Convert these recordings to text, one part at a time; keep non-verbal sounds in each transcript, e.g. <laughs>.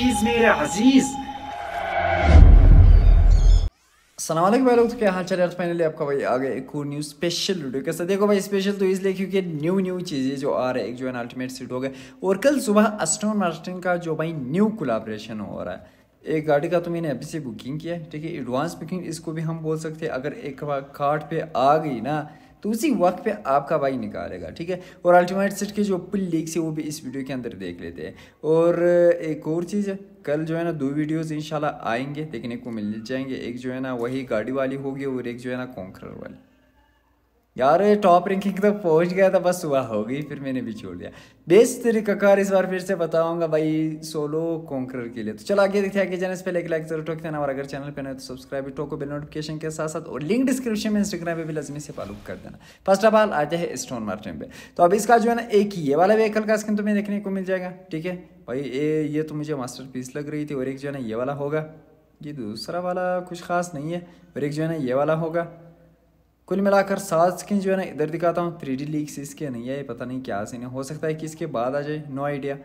चीज़ मेरे अजीज़ असलम भाई लोग तो क्या हाल चल रहा है फाइनली आपका भाई आ गया एक और न्यू स्पेशल वीडियो कैसे देखो भाई स्पेशल तो इसलिए क्योंकि न्यू न्यू चीज़ें जो आ रहे हैं एक जो है अल्टीमेट सीट हो गए और कल सुबह अस्टोन मार्टिन का जो भाई न्यू कोलाब्रेशन हो रहा है एक गाड़ी का तो मैंने अभी से बुकिंग किया है ठीक है एडवांस बुकिंग इसको भी हम बोल सकते हैं अगर एक बार कार्ड पर आ गई ना तो उसी वक्त पे आपका भाई निकालेगा ठीक है और अल्टीमेट सेट के जो पुल लीक्स है वो भी इस वीडियो के अंदर देख लेते हैं और एक और चीज़ कल जो है ना दो वीडियोज़ इंशाल्लाह आएंगे देखने को मिल जाएंगे एक जो है ना वही गाड़ी वाली होगी और एक जो है ना कॉन्करर वाली यार टॉप रैंकिंग तक तो पहुंच गया था बस हुआ हो गई फिर मैंने भी छोड़ दिया बेस्ट तरीका कार इस बार फिर से बताऊंगा भाई सोलो कॉन्करर के लिए तो चलो आगे देखते हैं आगे जाने से पहले एक लाइक जरूर ठोक देना और अगर चैनल पे नए तो सब्सक्राइब भी ठोको बिल नोटिफिकेशन के साथ साथ और लिंक डिस्क्रिप्शन में इंस्टाग्राम पर भी लजमी से फॉलो कर देना फर्स्ट ऑफ ऑल आते हैं स्टोन मार्टिन पर तो अब इसका जो है ना एक ही ये वाला व्हीकल का स्किन तुम्हें देखने को मिल जाएगा ठीक है भाई ये ये तो मुझे मास्टर लग रही थी और एक जो है ना ये वाला होगा ये दूसरा वाला कुछ खास नहीं है और एक जो है ना ये वाला होगा कुल मिलाकर सात स्किन जो है ना इधर दिखाता हूँ थ्री डी लीक्स इसके नहीं है ये पता नहीं क्या सीन है हो सकता है कि इसके बाद आ जाए नो आइडिया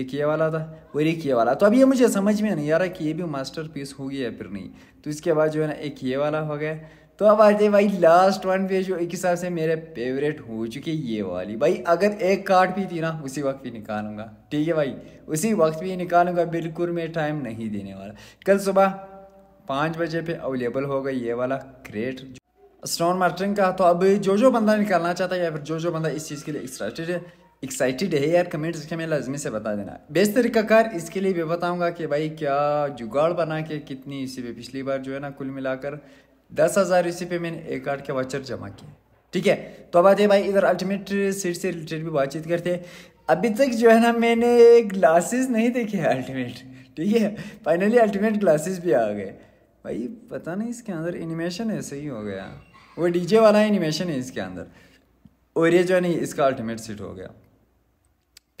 एक ये वाला था और एक ये वाला तो अब ये मुझे समझ में नहीं आ रहा कि ये भी मास्टर पीस होगी या फिर नहीं तो इसके बाद जो है ना एक ये वाला हो गया तो अब आ जाए भाई लास्ट वन पे जो एक हिसाब से मेरे फेवरेट हो चुके ये वाली भाई अगर एक कार्ड भी थी ना उसी वक्त भी निकालूंगा ठीक है भाई उसी वक्त भी निकालूंगा बिल्कुल मैं टाइम नहीं देने वाला कल सुबह पाँच बजे पे अवेलेबल होगा ये वाला क्रेट जो स्टोन मार्टिन का तो अब जो जो बंदा निकालना चाहता है या फिर जो जो बंदा इस चीज़ के लिए एक्साइटेड है एक्साइटेड है यार कमेंट्स के में लाजमी से बता देना बेस्ट तरीकाकार इसके लिए भी बताऊंगा कि भाई क्या जुगाड़ बना के कितनी इसी पे पिछली बार जो है ना कुल मिलाकर दस हज़ार इसी पे मैंने एक आठ के वाचर जमा किए ठीक है तो अब आते भाई इधर अल्टीमेट सीट से रिलेटेड भी बातचीत करते हैं अभी तक जो है ना मैंने ग्लासेस नहीं देखे अल्टीमेट ठीक है फाइनली अल्टीमेट ग्लासेस भी आ गए भाई पता नहीं इसके अंदर एनिमेशन ऐसे ही हो गया वो डीजे वाला एनिमेशन है इसके अंदर और ये जो है नहीं इसका अल्टीमेट सेट हो गया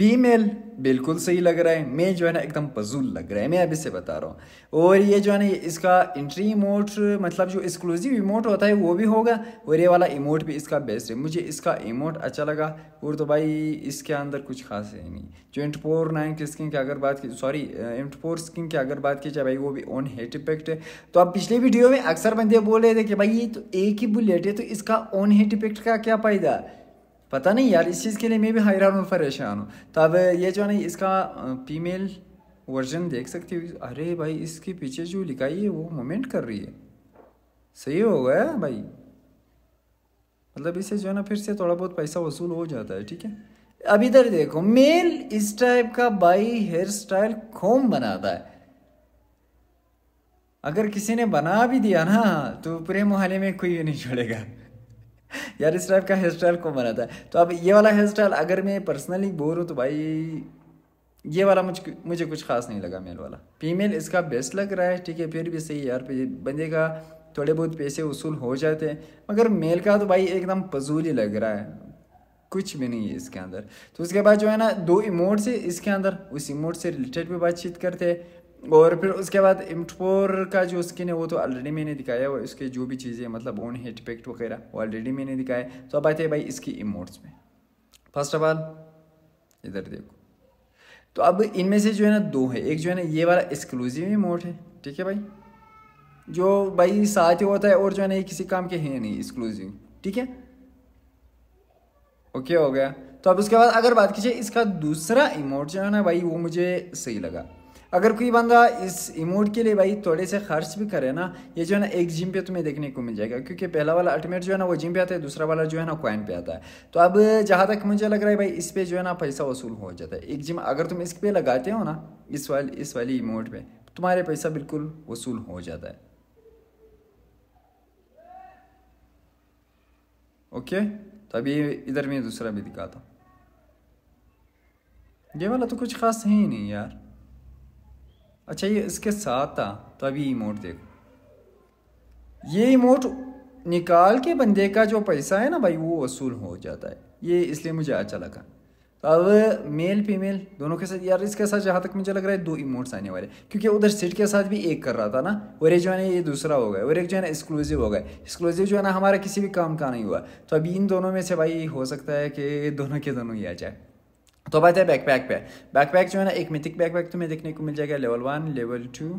फीमेल बिल्कुल सही लग रहा है मैं जो है ना एकदम पजूल लग रहा है मैं अभी से बता रहा हूँ और ये जो है ना इसका एंट्री इमोट मतलब जो एक्सक्लूसिव इमोट होता है वो भी होगा और ये वाला इमोट भी इसका बेस्ट है मुझे इसका इमोट अच्छा लगा और तो भाई इसके अंदर कुछ खास है नहीं जो इंटपोर फोर नाइन की स्किन की अगर बात की सॉरी इंटपोर फोर स्किन की अगर बात की जाए भाई वो भी ऑन हेट इफेक्ट है तो आप पिछले वीडियो में अक्सर बंदे बोल रहे थे कि भाई ये तो एक ही बुलेट है तो इसका ऑन हेट इफेक्ट का क्या फ़ायदा पता नहीं यार इस चीज़ के लिए मैं भी हैरान हूँ परेशान हूँ तब तो ये जो है ना इसका फीमेल वर्जन देख सकती हूँ अरे भाई इसके पीछे जो लिखाई है वो मोमेंट कर रही है सही हो गया भाई मतलब इसे जो है ना फिर से थोड़ा बहुत पैसा वसूल हो जाता है ठीक है अब इधर देखो मेल इस टाइप का बाई हेयर स्टाइल खोम बनाता है अगर किसी ने बना भी दिया ना तो पूरे मोहल्ले में कोई नहीं छोड़ेगा <laughs> यार इस टाइप का हेयर स्टाइल कौन बनाता है तो अब ये वाला हेयर स्टाइल अगर मैं पर्सनली हूँ तो भाई ये वाला मुझ मुझे कुछ खास नहीं लगा मेल वाला फीमेल इसका बेस्ट लग रहा है ठीक है फिर भी सही यार बंदे का थोड़े बहुत पैसे वसूल हो जाते हैं मगर मेल का तो भाई एकदम फजूल ही लग रहा है कुछ भी नहीं है इसके अंदर तो उसके बाद जो है ना दो इमोट्स से इसके अंदर उस इमोट से रिलेटेड भी बातचीत करते हैं और फिर उसके बाद इम्टपोर का जो स्किन है वो तो ऑलरेडी मैंने दिखाया और उसके जो भी चीज़ें मतलब ओन हेड पैक्ट वगैरह वो ऑलरेडी मैंने दिखाया तो अब आते हैं भाई इसकी इमोट्स में फर्स्ट ऑफ ऑल इधर देखो तो अब इनमें से जो है ना दो है एक जो है ना ये वाला एक्सक्लूसिव इमोट है ठीक है भाई जो भाई साथ ही होता है और जो है ना ये किसी काम के हैं नहीं एक्सक्लूसिव ठीक है ओके हो गया तो अब उसके बाद अगर बात कीजिए इसका दूसरा इमोट जो है ना भाई वो मुझे सही लगा अगर कोई बंदा इस इमोट के लिए भाई थोड़े से खर्च भी करे ना ये जो है ना एक जिम पे तुम्हें देखने को मिल जाएगा क्योंकि पहला वाला अल्टीमेट जो है ना वो जिम पे आता है दूसरा वाला जो है ना कॉइन पे आता है तो अब जहाँ तक मुझे लग रहा है भाई इस पर जो है ना पैसा वसूल हो जाता है एक जिम अगर तुम इस पर लगाते हो ना इस वाली इस वाली इमोट पर तुम्हारे पैसा बिल्कुल वसूल हो जाता है ओके तो अभी इधर में दूसरा भी दिखाता हूँ ये वाला तो कुछ खास है ही नहीं यार अच्छा ये इसके साथ था तो अभी इमोट देखो ये इमोट निकाल के बंदे का जो पैसा है ना भाई वो वसूल हो जाता है ये इसलिए मुझे अच्छा लगा अब मेल फीमेल दोनों के साथ यार इसके साथ जहाँ तक मुझे लग रहा है दो इमोट्स आने वाले क्योंकि उधर सीट के साथ भी एक कर रहा था ना और एक जो है ना ये दूसरा हो गया और एक जो है ना एक्सक्लूसिव हो गया एक्सक्लूसिव जो है ना हमारा किसी भी काम का नहीं हुआ तो अभी इन दोनों में से भाई हो सकता है कि दोनों के दोनों ही आ जाए तो बात है बैकपैक पे बैकपैक जो है ना एक मिथिक बैकपैक तुम्हें देखने को मिल जाएगा लेवल वन लेवल टू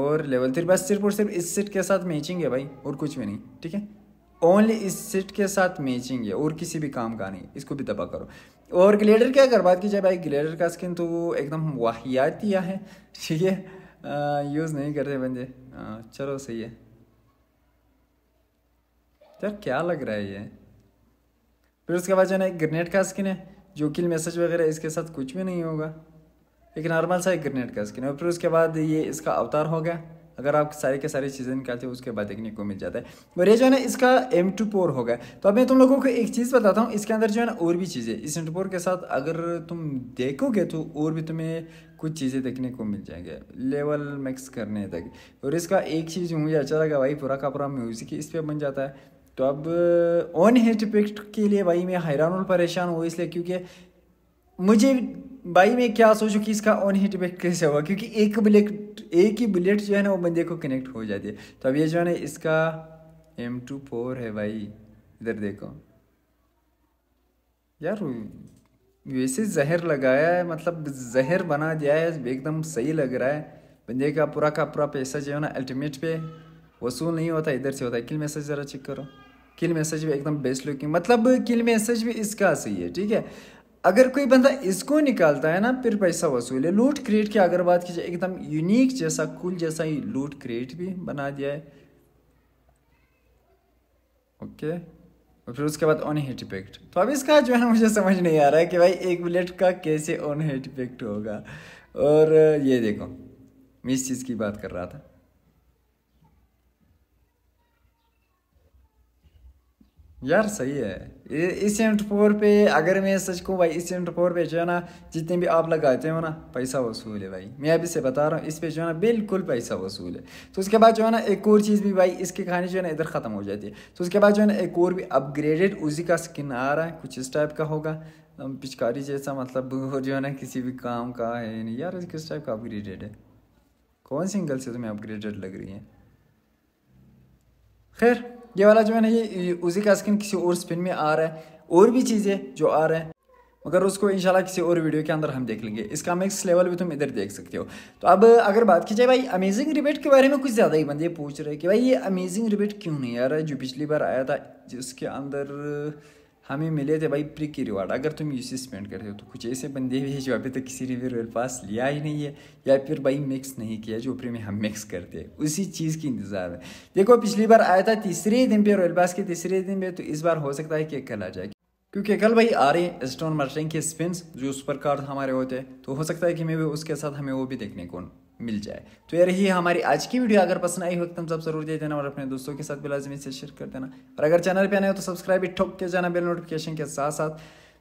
और लेवल थ्री बस सिर्फ और सिर्फ इस सेट के साथ मैचिंग है भाई और कुछ भी नहीं ठीक है ओनली इस सेट के साथ मैचिंग है और किसी भी काम का नहीं इसको भी दबा करो और ग्लेडर के अगर बात की जाए भाई ग्लेडर का स्किन तो एकदम वाहियातिया है ठीक है यूज़ नहीं करते बंदे चलो सही है यार क्या लग रहा है ये फिर उसके बाद जो है ना ग्रेनेड का स्किन है जो किल मैसेज वगैरह इसके साथ कुछ भी नहीं होगा एक नॉर्मल सा एक ग्रेनेड का स्किन और फिर उसके बाद ये इसका अवतार हो गया अगर आप सारे के सारी चीज़ें निकालते हो उसके बाद देखने को मिल जाता है और ये जो है ना इसका एम टू पोर हो गया तो अब मैं तुम लोगों को एक चीज़ बताता हूँ इसके अंदर जो है ना और भी चीज़ें इस एम टू पोर के साथ अगर तुम देखोगे तो और भी तुम्हें कुछ चीज़ें देखने को मिल जाएंगे लेवल मिक्स करने तक और इसका एक चीज़ मुझे अच्छा लगा भाई पूरा का पूरा म्यूज़िक इस पर बन जाता है तो अब ऑन हेट पिक्ट के लिए भाई मैं हैरान और परेशान हूँ इसलिए क्योंकि मुझे भाई मैं क्या सोचू कि इसका ऑन हिट इफेक्ट कैसे होगा क्योंकि एक बुलेट एक ही बुलेट जो है ना वो बंदे को कनेक्ट हो जाती है तो अब ये जो है ना इसका एम टू फोर है भाई इधर देखो यार वैसे जहर लगाया है मतलब जहर बना दिया है एकदम सही लग रहा है बंदे का पूरा का पूरा पैसा जो है ना अल्टीमेट पे वसूल नहीं होता इधर से होता है किल मैसेज ज़रा चेक करो किल मैसेज भी एकदम बेस्ट लुकिंग मतलब किल मैसेज भी इसका सही है ठीक है अगर कोई बंदा इसको निकालता है ना फिर पैसा वसूल है लूट क्रिएट की अगर बात की जाए एकदम यूनिक जैसा कुल जैसा ही लूट क्रिएट भी बना दिया है ओके और फिर उसके बाद ऑन हिट इफेक्ट तो अब इसका जो है मुझे समझ नहीं आ रहा है कि भाई एक बुलेट का कैसे ऑन हिट इफेक्ट होगा और ये देखो मैं इस चीज़ की बात कर रहा था यार सही है इस एम फोर पे अगर मैं सच कहूँ भाई इस एम फोर पे जो है ना जितने भी आप लगाते हो ना पैसा वसूल है भाई मैं अभी से बता रहा हूँ इस पे जो है ना बिल्कुल पैसा वसूल है तो उसके बाद जो है ना एक और चीज़ भी भाई इसकी कहानी जो है ना इधर ख़त्म हो जाती है तो उसके बाद जो है ना एक और भी अपग्रेडेड उसी का स्किन आ रहा है कुछ इस टाइप का होगा पिचकारी जैसा मतलब जो है ना किसी भी काम का है नहीं यार किस टाइप का अपग्रेडेड है कौन सी गल से तुम्हें अपग्रेडेड लग रही है खैर ये वाला जो है ना ये उसी का स्किन किसी और स्पिन में आ रहा है और भी चीज़ें जो आ रहे हैं मगर उसको इंशाल्लाह किसी और वीडियो के अंदर हम देख लेंगे इसका मिक्स लेवल भी तुम इधर देख सकते हो तो अब अगर बात की जाए भाई अमेजिंग रिबेट के बारे में कुछ ज़्यादा ही बंदे पूछ रहे हैं कि भाई ये अमेजिंग रिबेट क्यों नहीं आ रहा है जो पिछली बार आया था जिसके अंदर हमें मिले थे भाई प्री की रिवार्ड अगर तुम यूसी स्पेंड करते हो तो कुछ ऐसे बंदे भी है जो अभी तक किसी ने भी रॉयल पास लिया ही नहीं है या फिर भाई मिक्स नहीं किया जो प्री में हम मिक्स करते हैं उसी चीज़ की इंतज़ार है देखो पिछली बार आया था तीसरे दिन पे रॉयल पास के तीसरे दिन पे तो इस बार हो सकता है कि कल आ जाए क्योंकि कल भाई आ रहे हैं स्टोन मर्चेंट के स्पिन जो सुपर कार्ड हमारे होते हैं तो हो सकता है कि मे भी उसके साथ हमें वो भी देखने को मिल जाए तो ये रही हमारी आज की वीडियो अगर पसंद आई हो हम सब जरूर दे देना और अपने दोस्तों के साथ भी लाजमी से शेयर कर देना और अगर चैनल पे आने हो तो सब्सक्राइब भी ठोक के जाना बेल नोटिफिकेशन के साथ साथ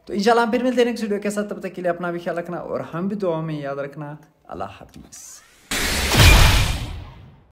तो इंशाल्लाह फिर मिलते हैं नेक्स्ट वीडियो के साथ तब तक के लिए अपना भी ख्याल रखना और हम भी दुआ में याद रखना अल्लाह हाफिज़